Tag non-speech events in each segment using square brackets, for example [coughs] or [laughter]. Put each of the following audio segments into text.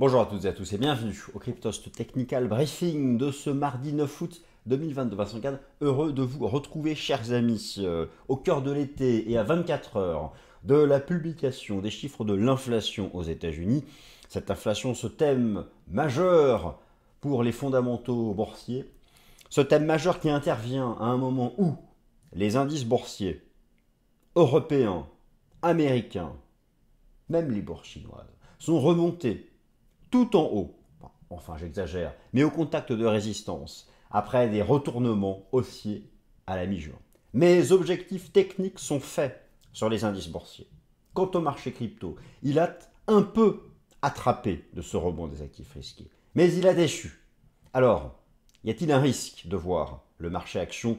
Bonjour à toutes et à tous et bienvenue au Cryptost Technical Briefing de ce mardi 9 août 2022. 2024 heureux de vous retrouver, chers amis, euh, au cœur de l'été et à 24 heures de la publication des chiffres de l'inflation aux États-Unis. Cette inflation, ce thème majeur pour les fondamentaux boursiers, ce thème majeur qui intervient à un moment où les indices boursiers européens, américains, même les bourses chinoises, sont remontés tout en haut, enfin j'exagère, mais au contact de résistance, après des retournements haussiers à la mi-juin. Mes objectifs techniques sont faits sur les indices boursiers. Quant au marché crypto, il a un peu attrapé de ce rebond des actifs risqués, mais il a déchu. Alors, y a-t-il un risque de voir le marché action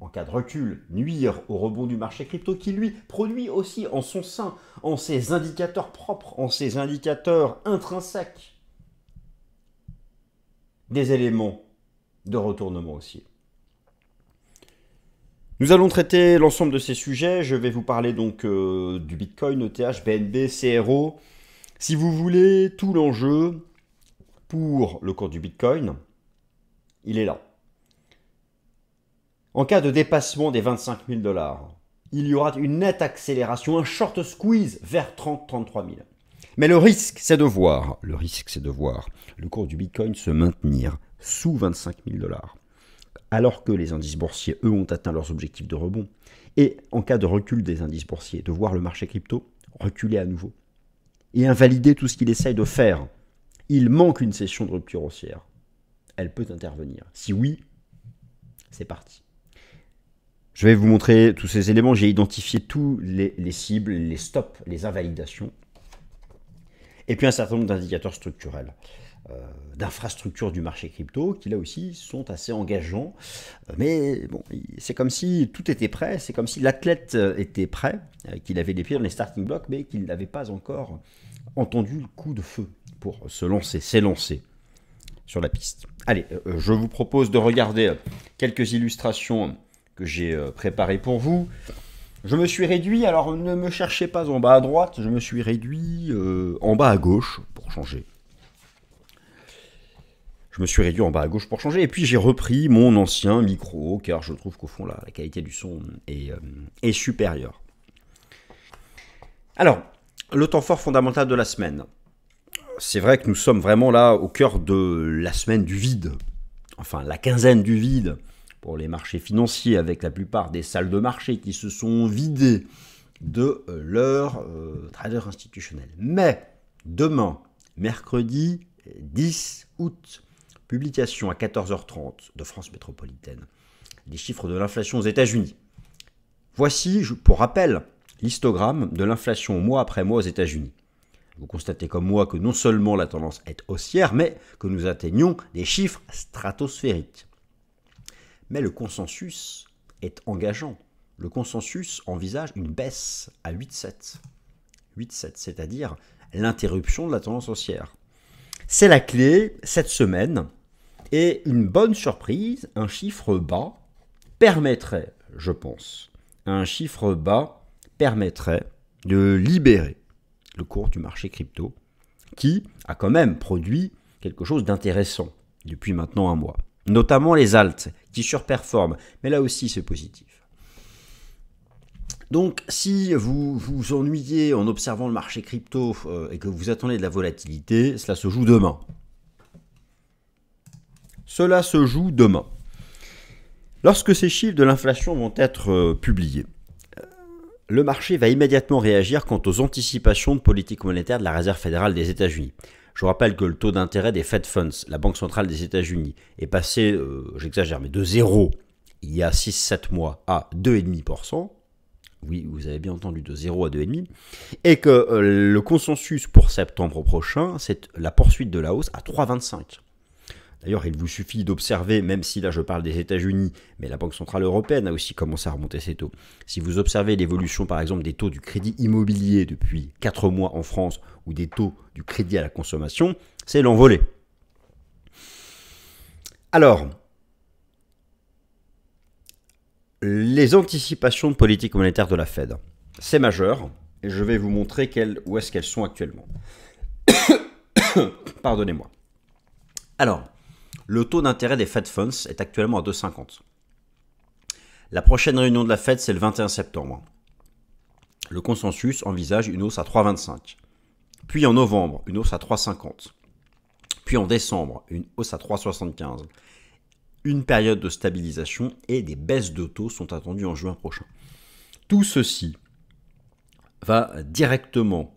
en cas de recul, nuire au rebond du marché crypto qui lui produit aussi en son sein, en ses indicateurs propres, en ses indicateurs intrinsèques, des éléments de retournement haussier. Nous allons traiter l'ensemble de ces sujets. Je vais vous parler donc euh, du Bitcoin, ETH, BNB, CRO. Si vous voulez, tout l'enjeu pour le cours du Bitcoin, il est là. En cas de dépassement des 25 000 dollars, il y aura une nette accélération, un short squeeze vers 30-33 000. Mais le risque, c'est de voir, le risque, c'est de voir le cours du Bitcoin se maintenir sous 25 000 dollars, alors que les indices boursiers, eux, ont atteint leurs objectifs de rebond. Et en cas de recul des indices boursiers, de voir le marché crypto reculer à nouveau et invalider tout ce qu'il essaye de faire. Il manque une session de rupture haussière. Elle peut intervenir. Si oui, c'est parti. Je vais vous montrer tous ces éléments. J'ai identifié tous les, cibles, les stops, les invalidations. Et puis un certain nombre d'indicateurs structurels, euh, d'infrastructures du marché crypto, qui là aussi sont assez engageants. Euh, mais bon, c'est comme si tout était prêt, c'est comme si l'athlète euh, était prêt, qu'il avait les pieds dans les starting blocks, mais qu'il n'avait pas encore entendu le coup de feu pour se lancer, s'élancer sur la piste. Allez, je vous propose de regarder quelques illustrations j'ai euh, préparé pour vous. Je me suis réduit, alors ne me cherchez pas en bas à droite, je me suis réduit euh, en bas à gauche pour changer. Je me suis réduit en bas à gauche pour changer, et puis j'ai repris mon ancien micro, car je trouve qu'au fond la, la, qualité du son est, euh, est supérieure. Alors, le temps fort fondamental de la semaine. C'est vrai que nous sommes vraiment là au cœur de la semaine du vide, enfin la quinzaine du vide pour les marchés financiers, avec la plupart des salles de marché qui se sont vidées de euh, leurs euh, traders institutionnels. Mais demain, mercredi 10 août, publication à 14h30 de France Métropolitaine des chiffres de l'inflation aux États-Unis. Voici, pour rappel, l'histogramme de l'inflation mois après mois aux États-Unis. Vous constatez comme moi que non seulement la tendance est haussière, mais que nous atteignons des chiffres stratosphériques. Mais le consensus est engageant. Le consensus envisage une baisse à 8,7. 8,7, c'est-à-dire l'interruption de la tendance haussière. C'est la clé cette semaine. Et une bonne surprise, un chiffre bas permettrait, je pense, un chiffre bas permettrait de libérer le cours du marché crypto qui a quand même produit quelque chose d'intéressant depuis maintenant un mois notamment les altes, qui surperforment. Mais là aussi, c'est positif. Donc, si vous vous ennuyez en observant le marché crypto euh, et que vous attendez de la volatilité, cela se joue demain. Cela se joue demain. Lorsque ces chiffres de l'inflation vont être euh, publiés, euh, le marché va immédiatement réagir quant aux anticipations de politique monétaire de la Réserve fédérale des États-Unis. Je rappelle que le taux d'intérêt des Fed Funds, la Banque centrale des États-Unis, est passé, euh, j'exagère, mais de 0 il y a 6-7 mois à 2,5%. Oui, vous avez bien entendu, de 0 à 2,5. Et que euh, le consensus pour septembre prochain, c'est la poursuite de la hausse à 3,25. D'ailleurs, il vous suffit d'observer, même si là je parle des États-Unis, mais la Banque Centrale Européenne a aussi commencé à remonter ses taux. Si vous observez l'évolution par exemple des taux du crédit immobilier depuis 4 mois en France ou des taux du crédit à la consommation, c'est l'envolée. Alors, les anticipations de politique monétaire de la Fed, c'est majeur, et je vais vous montrer où est-ce qu'elles sont actuellement. [coughs] Pardonnez-moi. Alors, le taux d'intérêt des Fed Funds est actuellement à 2,50. La prochaine réunion de la Fed, c'est le 21 septembre. Le consensus envisage une hausse à 3,25. Puis en novembre, une hausse à 3,50. Puis en décembre, une hausse à 3,75. Une période de stabilisation et des baisses de taux sont attendues en juin prochain. Tout ceci va directement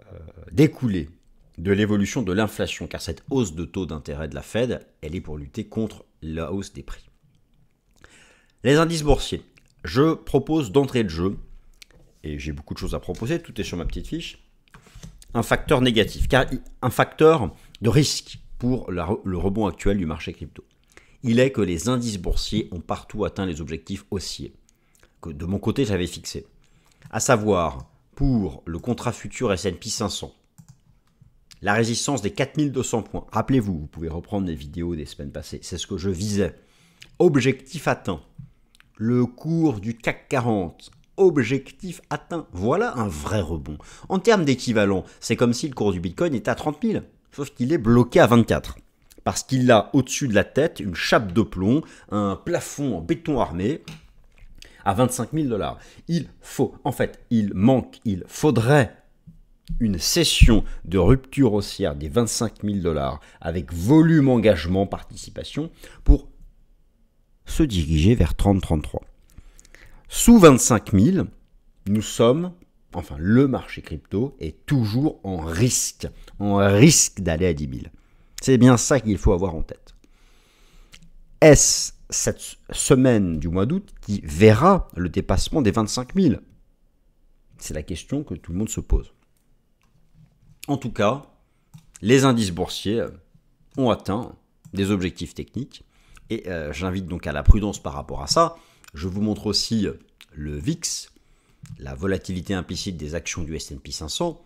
euh, découler de l'évolution de l'inflation, car cette hausse de taux d'intérêt de la Fed, elle est pour lutter contre la hausse des prix. Les indices boursiers. Je propose d'entrée de jeu, et j'ai beaucoup de choses à proposer, tout est sur ma petite fiche, un facteur négatif, car un facteur de risque pour le rebond actuel du marché crypto. Il est que les indices boursiers ont partout atteint les objectifs haussiers, que de mon côté j'avais fixés. À savoir, pour le contrat futur SP 500, la résistance des 4200 points. Rappelez-vous, vous pouvez reprendre les vidéos des semaines passées, c'est ce que je visais. Objectif atteint. Le cours du CAC 40 objectif atteint. Voilà un vrai rebond. En termes d'équivalent, c'est comme si le cours du Bitcoin était à 30 000, sauf qu'il est bloqué à 24. Parce qu'il a au-dessus de la tête une chape de plomb, un plafond en béton armé à 25 000 dollars. Il faut, en fait, il manque, il faudrait une session de rupture haussière des 25 000 dollars avec volume engagement participation pour se diriger vers 30-33. Sous 25 000, nous sommes, enfin le marché crypto est toujours en risque, en risque d'aller à 10 000. C'est bien ça qu'il faut avoir en tête. Est-ce cette semaine du mois d'août qui verra le dépassement des 25 000 C'est la question que tout le monde se pose. En tout cas, les indices boursiers euh, ont atteint des objectifs techniques. Et euh, j'invite donc à la prudence par rapport à ça. Je vous montre aussi euh, le VIX, la volatilité implicite des actions du S&P 500.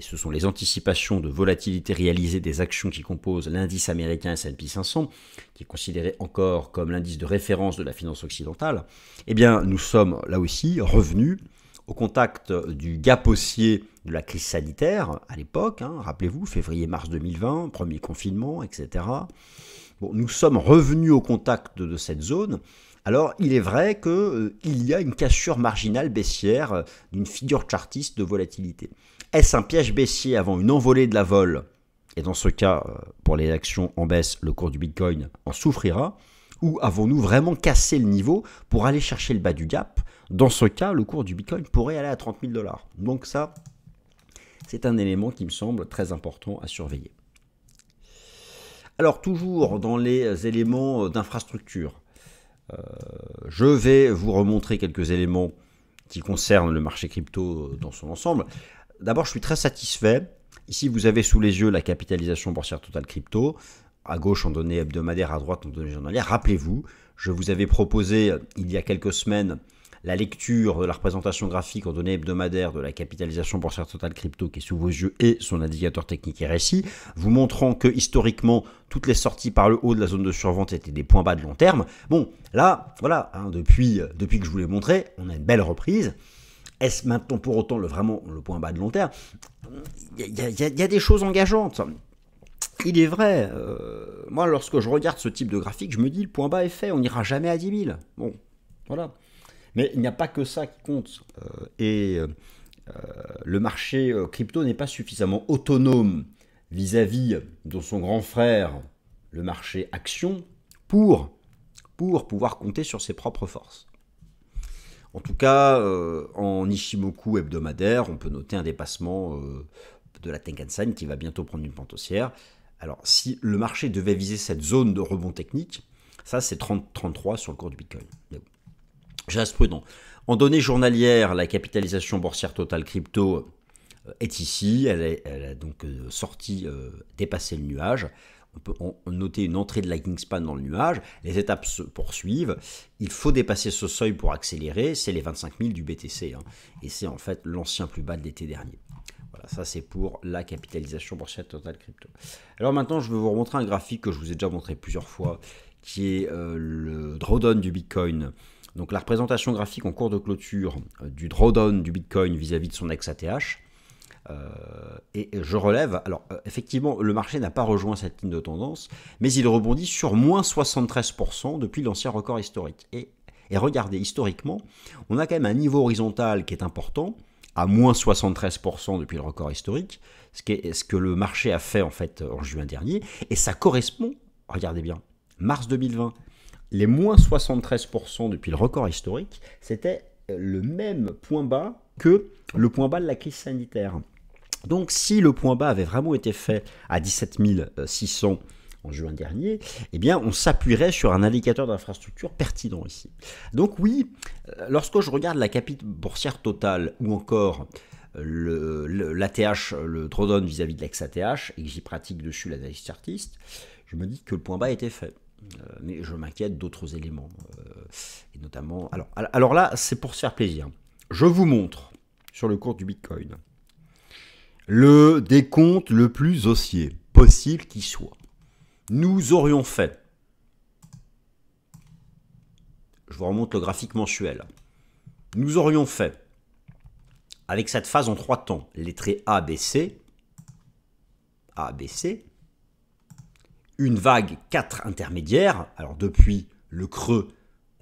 ce sont les anticipations de volatilité réalisée des actions qui composent l'indice américain S&P 500, qui est considéré encore comme l'indice de référence de la finance occidentale. Eh bien, nous sommes là aussi revenus au contact du gap haussier de la crise sanitaire à l'époque, hein, rappelez-vous, février-mars 2020, premier confinement, etc. nous sommes revenus au contact de cette zone. Alors, il est vrai qu'il euh, y a une cassure marginale baissière euh, d'une figure chartiste de volatilité. Est-ce un piège baissier avant une envolée de la vol Et dans ce cas, euh, pour les actions en baisse, le cours du Bitcoin en souffrira. Ou avons-nous vraiment cassé le niveau pour aller chercher le bas du gap dans ce cas, le cours du Bitcoin pourrait aller à 30 000 dollars. Donc ça, c'est un élément qui me semble très important à surveiller. Alors toujours dans les éléments d'infrastructure, euh, je vais vous remontrer quelques éléments qui concernent le marché crypto dans son ensemble. D'abord, je suis très satisfait. Ici, vous avez sous les yeux la capitalisation boursière totale crypto. À gauche, en données hebdomadaires, à droite, en données journalières. Rappelez-vous, je vous avais proposé il y a quelques semaines la lecture de la représentation graphique en données hebdomadaires de la capitalisation boursière total crypto qui est sous vos yeux et son indicateur technique RSI, vous montrant que historiquement, toutes les sorties par le haut de la zone de survente étaient des points bas de long terme. Bon, là, voilà, hein, euh, depuis, que je vous l'ai montré, on a une belle reprise. Est-ce maintenant pour autant le, vraiment le point bas de long terme Il y, a des choses engageantes. Il est vrai, euh, moi lorsque je regarde ce type de graphique, je me dis le point bas est fait, on n'ira jamais à 10 000. Bon, voilà. Mais il n'y a pas que ça qui compte. Euh, et euh, euh, le marché crypto n'est pas suffisamment autonome vis-à-vis de son grand frère, le marché action, pour, pour pouvoir compter sur ses propres forces. En tout cas, en Ishimoku hebdomadaire, on peut noter un dépassement de la Tenkan-san qui va bientôt prendre une pente Alors, si le marché devait viser cette zone de rebond technique, ça c'est 33 sur le cours du Bitcoin. J'ai En données journalières, la capitalisation boursière totale crypto euh, est ici. Elle, a donc euh, sorti, euh, dépassé le nuage. On peut noter une entrée de la span dans le nuage. Les étapes se poursuivent. Il faut dépasser ce seuil pour accélérer. C'est les 25 000 du BTC. Hein. Et c'est en fait l'ancien plus bas de l'été dernier. Voilà, ça c'est pour la capitalisation boursière totale crypto. Alors maintenant, je vais vous remontrer un graphique que je vous ai déjà montré plusieurs fois, qui est le drawdown du Bitcoin donc la représentation graphique en cours de clôture euh, du drawdown du Bitcoin vis-à-vis de son ex-ATH. Euh, et je relève, alors euh, effectivement, le marché n'a pas rejoint cette ligne de tendance, mais il rebondit sur moins 73% depuis l'ancien record historique. Et, regardez, historiquement, on a quand même un niveau horizontal qui est important, à moins 73% depuis le record historique, ce, qui est, ce que le marché a fait en fait en juin dernier, et ça correspond, regardez bien, mars 2020 les moins 73% depuis le record historique, c'était euh, le même point bas que le point bas de la crise sanitaire. Donc si le point bas avait vraiment été fait à 17 600 en juin dernier, eh bien, on s'appuierait sur un indicateur d'infrastructure pertinent ici. Donc oui, euh, lorsque je regarde la capite boursière totale ou encore l'ATH, euh, le, le, drawdown vis-à-vis de l'ex-ATH, et que j'y pratique dessus l'analyse chartiste, je me dis que le point bas a été fait. Euh, mais je m'inquiète d'autres éléments. Euh, et notamment. Alors, alors là, c'est pour se faire plaisir. Je vous montre sur le cours du Bitcoin le décompte le plus haussier possible qui soit. Nous aurions fait. Je vous remonte le graphique mensuel. Nous aurions fait, avec cette phase en trois temps, les traits ABC. B, une vague 4 intermédiaire, alors depuis le creux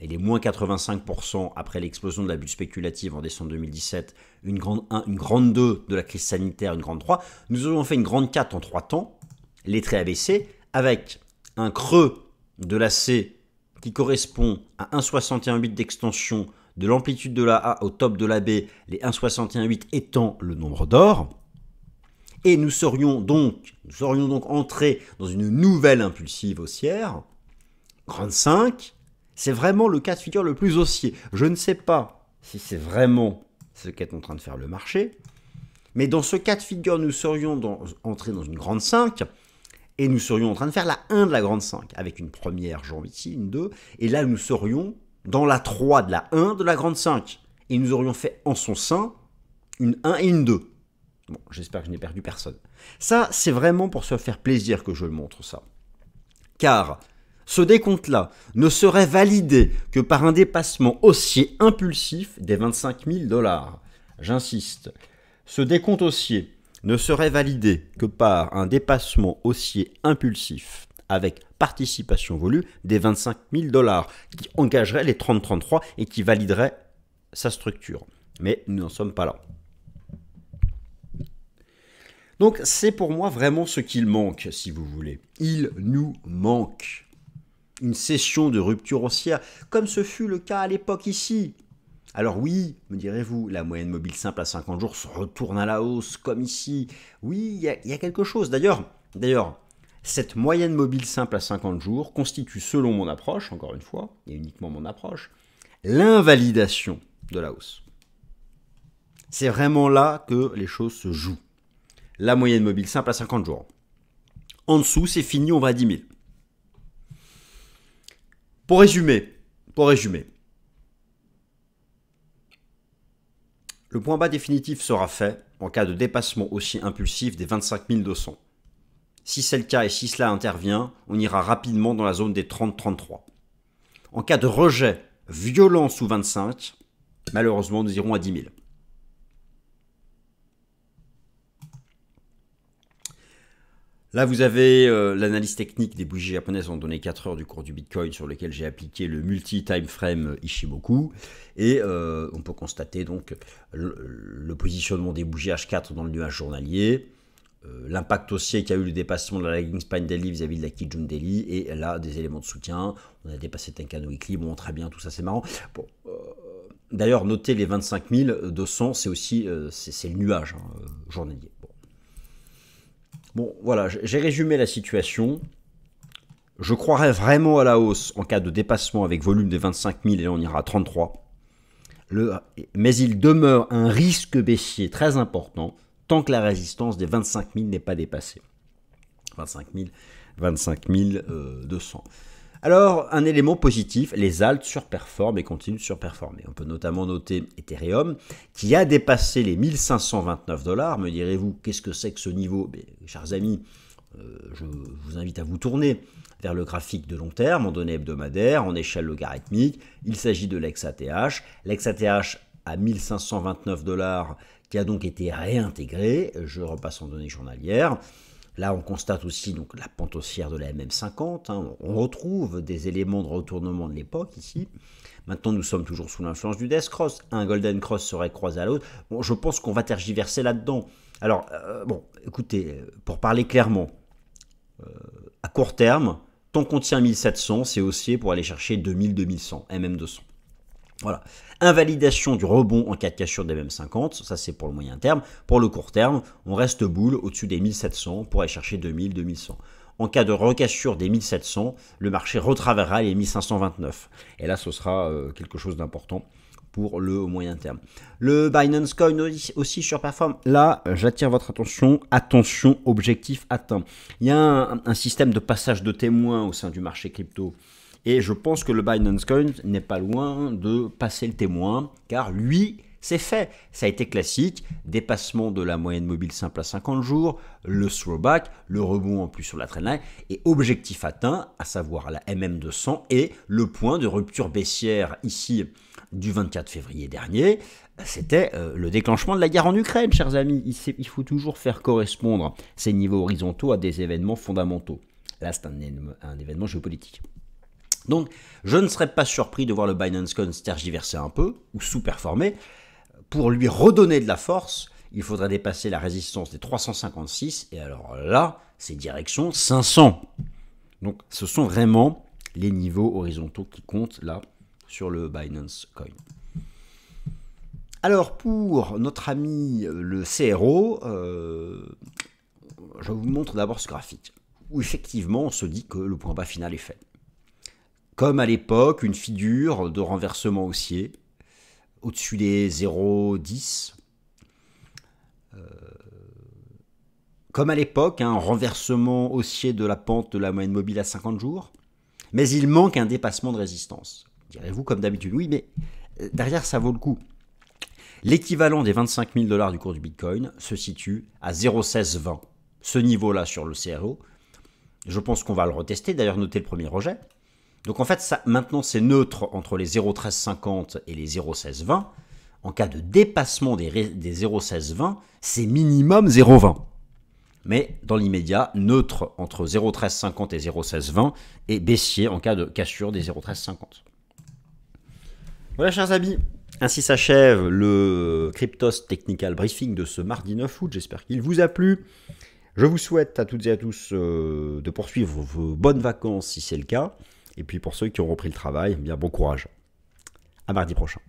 elle est moins 85% après l'explosion de la bulle spéculative en décembre 2017, une grande 1, une grande 2 de la crise sanitaire, une grande 3, nous avons fait une grande 4 en 3 temps, les traits abaissés, avec un creux de la C qui correspond à 1,61,8 d'extension de l'amplitude de la A au top de la B, les 1,61,8 étant le nombre d'or, et nous serions donc, nous donc entrés dans une nouvelle impulsive haussière. Grande 5, c'est vraiment le cas de figure le plus haussier. Je ne sais pas si c'est vraiment ce qu'est en train de faire le marché, mais dans ce cas de figure, nous serions dans, entrés dans une grande 5 et nous serions en train de faire la 1 de la grande 5 avec une première jambe ici, une 2, et là nous serions dans la 3 de la 1 de la grande 5 et nous aurions fait en son sein une 1 et une 2 j'espère que je n'ai perdu personne. Ça, c'est vraiment pour se faire plaisir que je le montre ça. Car ce décompte-là ne serait validé que par un dépassement haussier impulsif des 25 000 dollars. J'insiste. Ce décompte haussier ne serait validé que par un dépassement haussier impulsif avec participation voulue des 25 000 dollars qui engagerait les 30-33 et qui validerait sa structure. Mais nous n'en sommes pas là. Donc c'est pour moi vraiment ce qu'il manque, si vous voulez. Il nous manque une session de rupture haussière, comme ce fut le cas à l'époque ici. Alors oui, me direz-vous, la moyenne mobile simple à 50 jours se retourne à la hausse, comme ici. Oui, il y, a quelque chose. D'ailleurs, d'ailleurs, cette moyenne mobile simple à 50 jours constitue, selon mon approche, encore une fois, et uniquement mon approche, l'invalidation de la hausse. C'est vraiment là que les choses se jouent. La moyenne mobile simple à 50 jours. En dessous, c'est fini, on va à 10 000. Pour résumer, pour résumer, le point bas définitif sera fait en cas de dépassement aussi impulsif des 25 200. Si c'est le cas et si cela intervient, on ira rapidement dans la zone des 30-33. En cas de rejet violent sous 25, malheureusement, nous irons à 10 000. Là, vous avez euh, l'analyse technique des bougies japonaises en données 4 heures du cours du Bitcoin sur lequel j'ai appliqué le multi-time frame Ishimoku. Et euh, on peut constater donc le, positionnement des bougies H4 dans le nuage journalier, euh, l'impact haussier qu'a eu le dépassement de la lagging spine daily vis-à-vis de la Kijun daily, et là, des éléments de soutien. On a dépassé Tenkan Weekly, bon, très bien, tout ça, c'est marrant. D'ailleurs, notez les 25 200, c'est aussi c'est, le nuage hein, journalier. Bon, voilà, j'ai résumé la situation. Je croirais vraiment à la hausse en cas de dépassement avec volume des 25 000 et on ira à 33. Le, mais il demeure un risque baissier très important tant que la résistance des 25 000 n'est pas dépassée. 25 200. Euh, alors, un élément positif, les altes surperforment et continuent de surperformer. On peut notamment noter Ethereum, qui a dépassé les 1529 dollars. Me direz-vous, qu'est-ce que c'est que ce niveau Chers amis, euh, je vous invite à vous tourner vers le graphique de long terme, en données hebdomadaires, en échelle logarithmique. Il s'agit de l'XATH. ath à 1529 dollars, qui a donc été réintégré. Je repasse en données journalières. Là, on constate aussi donc la pente haussière de la MM50. Hein. On retrouve des éléments de retournement de l'époque ici. Maintenant, nous sommes toujours sous l'influence du Death Cross. Un Golden Cross serait croisé à l'autre. Bon, je pense qu'on va tergiverser là-dedans. Alors, euh, bon, écoutez, euh, pour parler clairement, euh, à court terme, tant qu'on tient 1700, c'est haussier pour aller chercher 2000-2100, MM200. Voilà. Invalidation du rebond en cas de cassure des mêmes 50, ça c'est pour le moyen terme. Pour le court terme, on reste boule au-dessus des 1700 pour aller chercher 2000, 2100. En cas de recassure des 1700, le marché retravera les 1529. Et là, ce sera euh, quelque chose d'important pour le moyen terme. Le Binance Coin aussi surperforme. Là, j'attire votre attention. Attention, objectif atteint. Il y a un système de passage de témoins au sein du marché crypto et je pense que le Binance Coin n'est pas loin de passer le témoin, car lui, c'est fait. Ça a été classique, dépassement de la moyenne mobile simple à 50 jours, le throwback, le rebond en plus sur la trendline, et objectif atteint, à savoir la MM200 et le point de rupture baissière ici du 24 février dernier, c'était euh, le déclenchement de la guerre en Ukraine, chers amis. Il, faut toujours faire correspondre ces niveaux horizontaux à des événements fondamentaux. Là, c'est un événement géopolitique. Donc, je ne serais pas surpris de voir le Binance Coin tergiverser un peu ou sous-performer. Pour lui redonner de la force, il faudrait dépasser la résistance des 356 et alors là, c'est direction 500. Donc, ce sont vraiment les niveaux horizontaux qui comptent là sur le Binance Coin. Alors pour notre ami euh, le CRO, euh, je vous montre d'abord ce graphique, où effectivement on se dit que le point bas final est fait comme à l'époque, une figure de renversement haussier, au-dessus des 0,10. Euh, comme à l'époque, un hein, renversement haussier de la pente de la moyenne mobile à 50 jours. Mais il manque un dépassement de résistance. Direz-vous comme d'habitude, oui, mais euh, derrière ça vaut le coup. L'équivalent des 25 000 dollars du cours du Bitcoin se situe à 0,1620. Ce niveau-là sur le CRO, je pense qu'on va le retester. D'ailleurs, notez le premier rejet. Donc en fait, ça, maintenant c'est neutre entre les 0,1350 et les 0,1620. En cas de dépassement des, des 0,1620, c'est minimum 0,20. Mais dans l'immédiat, neutre entre 0,1350 et 0,1620 et baissier en cas de cassure des 0,1350. Voilà, chers amis, ainsi s'achève le Cryptos Technical Briefing de ce mardi 9 août. J'espère qu'il vous a plu. Je vous souhaite à toutes et à tous euh, de poursuivre vos bonnes vacances si c'est le cas. Et puis pour ceux qui ont repris le travail, eh bien bon courage. À mardi prochain.